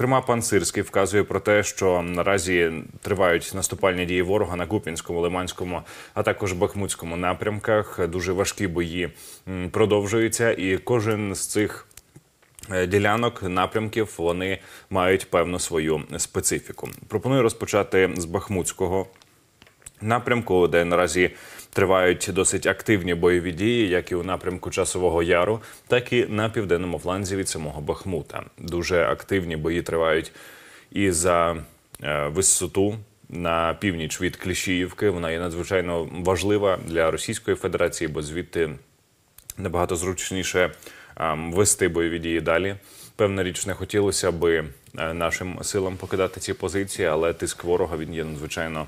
Зокрема, пан Сирський вказує про те, що наразі тривають наступальні дії ворога на Купінському, Лиманському, а також Бахмутському напрямках. Дуже важкі бої продовжуються, і кожен з цих. Е, ділянок напрямків вони мають певну свою специфіку. Пропоную розпочати з Бахмутського Напрямку, де наразі тривають досить активні бойові дії, як і у напрямку Часового Яру, так і на південному фланзі від самого Бахмута. Дуже активні бої тривають і за е, висоту на північ від Кліщіївки. Вона є надзвичайно важлива для Російської Федерації, бо звідти набагато зручніше ем, вести бойові дії далі. Певна річ не хотілося би е, нашим силам покидати ці позиції, але тиск ворога він є надзвичайно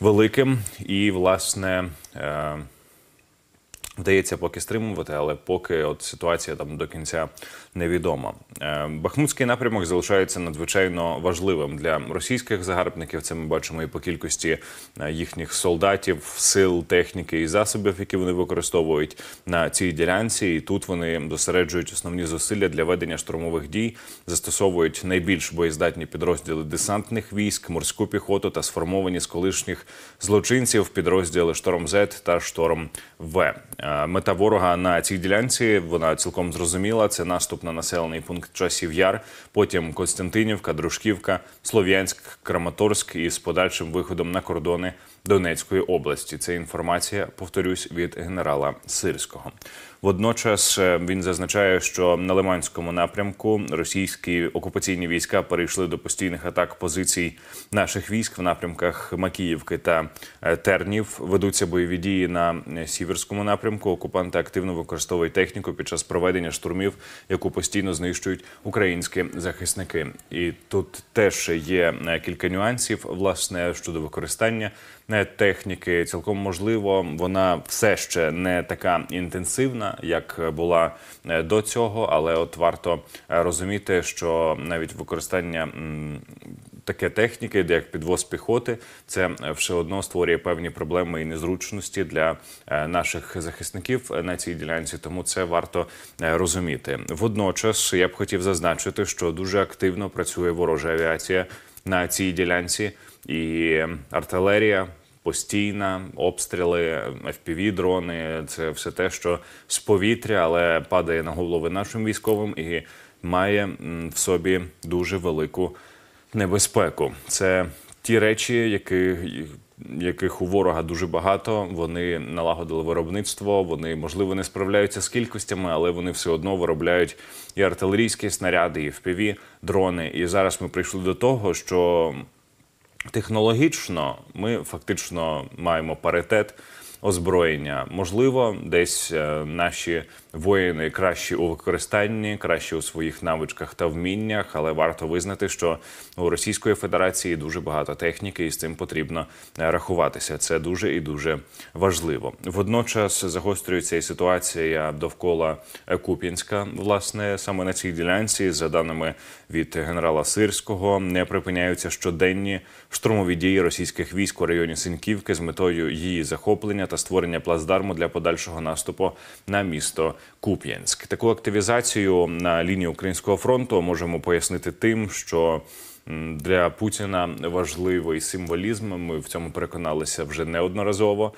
великим і власне. Е, Вдається поки стримувати, але поки от ситуація там до кінця невідома. Е, Бахмутський напрямок залишається надзвичайно важливим для російських загарбників. Це ми бачимо і по кількості е, їхніх солдатів, сил, техніки і засобів, які вони використовують на цій ділянці. І тут вони досереджують основні зусилля для ведення штурмових дій, застосовують найбільш боєздатні підрозділи десантних військ, морську піхоту та сформовані з колишніх злочинців підрозділи Шторм З та Шторм В. Е, Мета ворога на цій ділянці вона цілком зрозуміла. Це наступ на населений пункт часів яр. Потім Костянтинівка, Дружківка, Слов'янськ, Краматорськ і з подальшим виходом на кордони Донецької області. Це інформація, повторюсь, від генерала Сирського. Водночас е, він зазначає, що на Лиманському напрямку російські окупаційні війська перейшли до постійних атак позицій наших військ в напрямках Макіївки та е, Тернів. Ведуться бойові дії на е, сіверському напрямку. Окупанти активно використовують техніку під час проведення штурмів, яку постійно знищують українські захисники. І тут теж є кілька нюансів власне щодо використання техніки. Цілком можливо, вона все ще не така інтенсивна, як була е, до цього, але от варто е, розуміти, що навіть використання. Таке техніки, де як підвоз піхоти, це все одно створює певні проблеми і незручності для е, наших захисників на цій ділянці, тому це варто розуміти. Водночас я б хотів зазначити, що дуже активно працює ворожа авіація на цій ділянці і артилерія постійна, обстріли, fpv дрони це все те, що з повітря, але падає на голови нашим військовим і має в собі дуже велику небезпеку. Це ті речі, які яких у ворога дуже багато, вони налагодили виробництво, вони можливо не справляються з кількостями, але вони все одно виробляють і артилерійські снаряди, і FPV, дрони. І зараз ми прийшли до того, що технологічно ми фактично маємо паритет озброєння. Можливо, десь е, наші воїни кращі у використанні, кращі у своїх навичках та вміннях. Але варто визнати, що у Російської Федерації дуже багато техніки, і з цим потрібно е, рахуватися. Це дуже і дуже важливо. Водночас загострюється і ситуація довкола Куп'янська. Власне саме на цій ділянці, за даними від генерала Сирського, не припиняються щоденні штурмові дії російських військ у районі Синківки з метою її захоплення та створення плацдарму для подальшого наступу на місто Куп'янськ. Таку активізацію на лінії українського фронту можемо пояснити тим, що для Путіна важливий символізм. Ми в цьому переконалися вже неодноразово.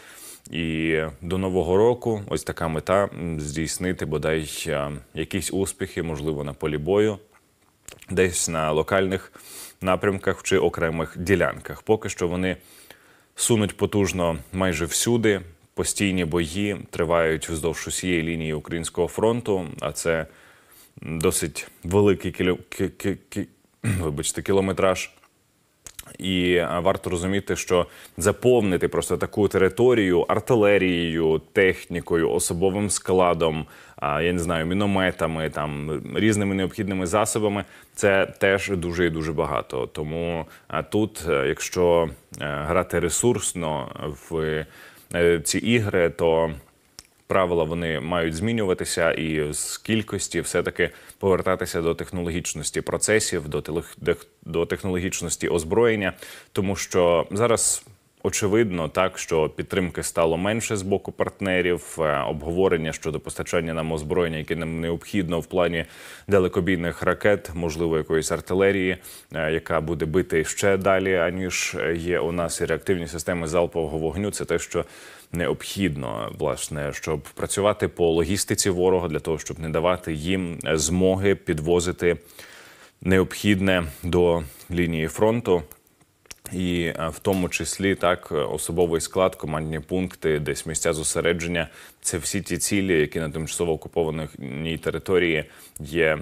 І до нового року ось така мета здійснити бодай е, якісь успіхи, можливо, на полі бою, десь на локальних напрямках чи окремих ділянках. Поки що вони сунуть потужно майже всюди. Постійні бої тривають вздовж усієї лінії українського фронту, а це досить великий кіло... Кі... Кі... вибачте, кілометраж. І варто розуміти, що заповнити просто таку територію артилерією, технікою, особовим складом, я не знаю, мінометами, там різними необхідними засобами, це теж дуже і дуже багато. Тому тут, е, якщо е, грати ресурсно в Е, ці ігри, то правила вони мають змінюватися, і з кількості все-таки повертатися до технологічності процесів, до технологічності озброєння, тому що зараз. Очевидно, так що підтримки стало менше з боку партнерів, е, обговорення щодо постачання нам озброєння, яке нам необхідно в плані далекобійних ракет, можливо, якоїсь артилерії, е, яка буде бити ще далі, аніж є у нас і реактивні системи залпового вогню. Це те, що необхідно, власне, щоб працювати по логістиці ворога для того, щоб не давати їм е, змоги підвозити необхідне до лінії фронту. І е, в тому числі так е, особовий склад, командні пункти, десь місця зосередження це всі ті цілі, які на тимчасово окупованій території є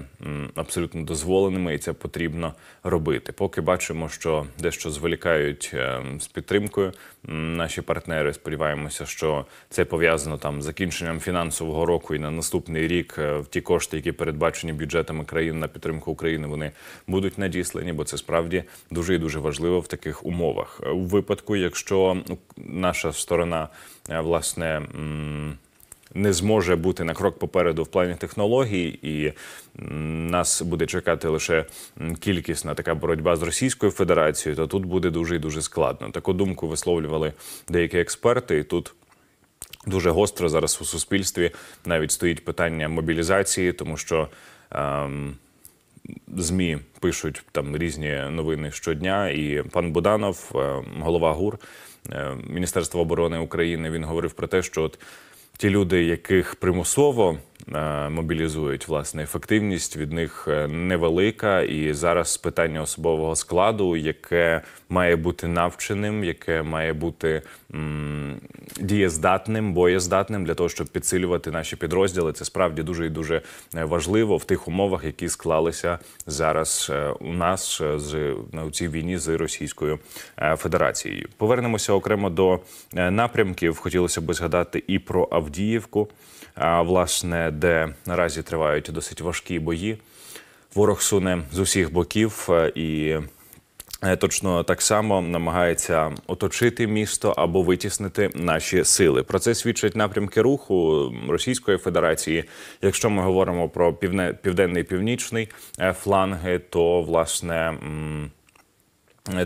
абсолютно дозволеними, і це потрібно робити. Поки бачимо, що дещо зволікають е, з підтримкою наші партнери. Сподіваємося, що це пов'язано там з закінченням фінансового року і на наступний рік ті кошти, які передбачені бюджетами країн на підтримку України, вони будуть надіслані, бо це справді дуже і дуже важливо в таких таких умовах, е, у випадку, якщо наша сторона е, власне не зможе бути на крок попереду в плані технологій, і нас буде чекати лише кількісна така боротьба з Російською Федерацією, то тут буде дуже і дуже складно. Таку думку висловлювали деякі експерти і тут. Дуже гостро зараз у суспільстві навіть стоїть питання мобілізації, тому що ем, змі пишуть там різні новини щодня. І пан Буданов, е, голова ГУР е, Міністерства оборони України, він говорив про те, що от ті люди, яких примусово Е, мобілізують власне ефективність від них е, невелика. І зараз питання особового складу, яке має бути навченим, яке має бути м дієздатним, боєздатним для того, щоб підсилювати наші підрозділи. Це справді дуже і дуже е, важливо в тих умовах, які склалися зараз у нас з у цій війні з Російською Федерацією. Повернемося окремо до напрямків. Хотілося би згадати і про Авдіївку, а власне де наразі тривають досить важкі бої. Ворог суне з усіх боків е, і е, точно так само намагається оточити місто або витіснити наші сили. Про це свідчать напрямки руху Російської Федерації. Якщо ми говоримо про південний північний е, фланги, то власне.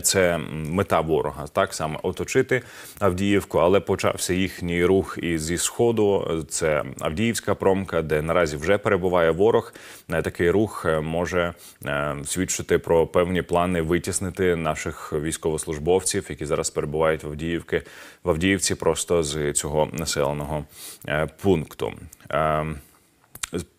Це мета ворога, так саме оточити Авдіївку, але почався їхній рух і зі сходу. Це Авдіївська промка, де наразі вже перебуває ворог. Е, такий рух е, може е, свідчити про певні плани витіснити наших військовослужбовців, які зараз перебувають в Авдіївки в Авдіївці, просто з цього населеного пункту.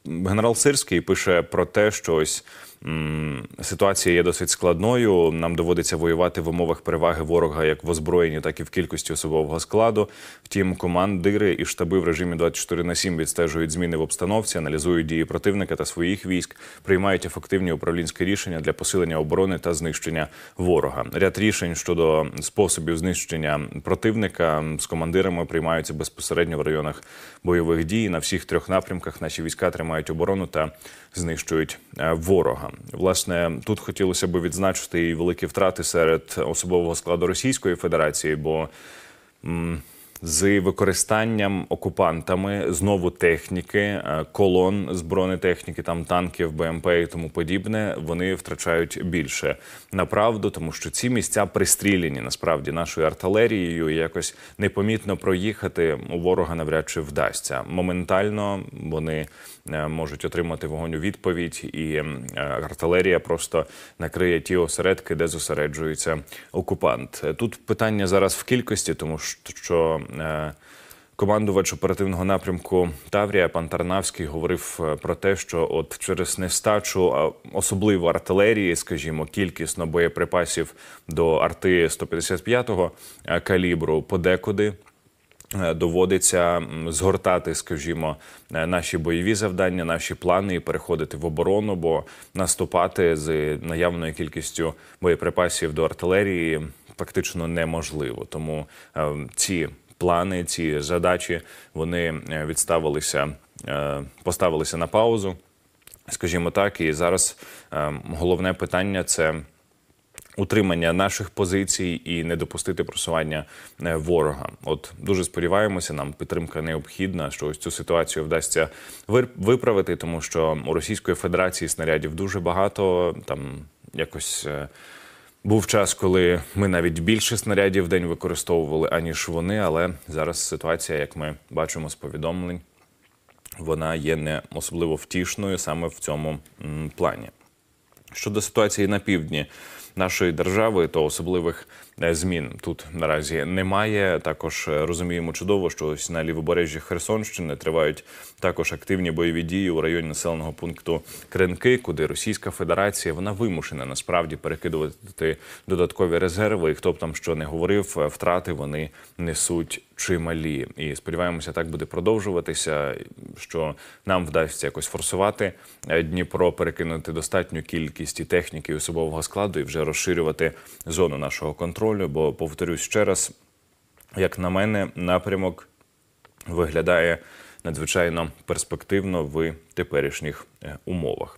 Генерал Сирський пише про те, що ось м, ситуація є досить складною. Нам доводиться воювати в умовах переваги ворога як в озброєнні, так і в кількості особового складу. Втім, командири і штаби в режимі 24 на 7 відстежують зміни в обстановці, аналізують дії противника та своїх військ, приймають ефективні управлінські рішення для посилення оборони та знищення ворога. Ряд рішень щодо способів знищення противника з командирами приймаються безпосередньо в районах бойових дій на всіх трьох напрямках. Наші війська тримають тримають оборону та знищують е, ворога. Власне, тут хотілося б відзначити і великі втрати серед особового складу Російської Федерації, бо з використанням окупантами знову техніки, е, колон з бронетехніки, там танків, БМП і тому подібне, вони втрачають більше направду, тому що ці місця пристріляні насправді нашою артилерією. і Якось непомітно проїхати у ворога навряд чи вдасться. Моментально вони Е, можуть отримати вогонь у відповідь, і е, артилерія просто накриє ті осередки, де зосереджується окупант. Е, тут питання зараз в кількості, тому що командувач оперативного напрямку Таврія Пан Тарнавський говорив про те, що от через нестачу особливо артилерії, скажімо, кількісно боєприпасів до арти 155-го калібру подекуди. Е, доводиться згортати, скажімо, е, наші бойові завдання, наші плани і переходити в оборону, бо наступати з наявною кількістю боєприпасів до артилерії фактично неможливо. Тому е, ці плани, ці задачі вони відставилися, поставилися на паузу. Скажімо так, і зараз ем, головне питання це утримання наших позицій і не допустити просування е, ворога. От дуже сподіваємося, нам підтримка необхідна, що ось цю ситуацію вдасться виправити, тому що у Російської Федерації снарядів дуже багато. Там якось е, був час, коли ми навіть більше снарядів в день використовували аніж вони. Але зараз ситуація, як ми бачимо з повідомлень, вона є не особливо втішною саме в цьому плані. Щодо ситуації на півдні нашої держави та особливих Е, змін тут наразі немає. Також е, розуміємо чудово, що ось на лівобережжі Херсонщини тривають також активні бойові дії у районі населеного пункту Кринки, куди Російська Федерація вона вимушена насправді перекидувати додаткові резерви. І Хто б там що не говорив, е, втрати вони несуть чималі. І сподіваємося, так буде продовжуватися, що нам вдасться якось форсувати Дніпро, перекинути достатню кількість і техніки і особового складу і вже розширювати зону нашого контролю контролю, бо повторюсь ще раз, як на мене, напрямок виглядає надзвичайно перспективно в теперішніх е, умовах.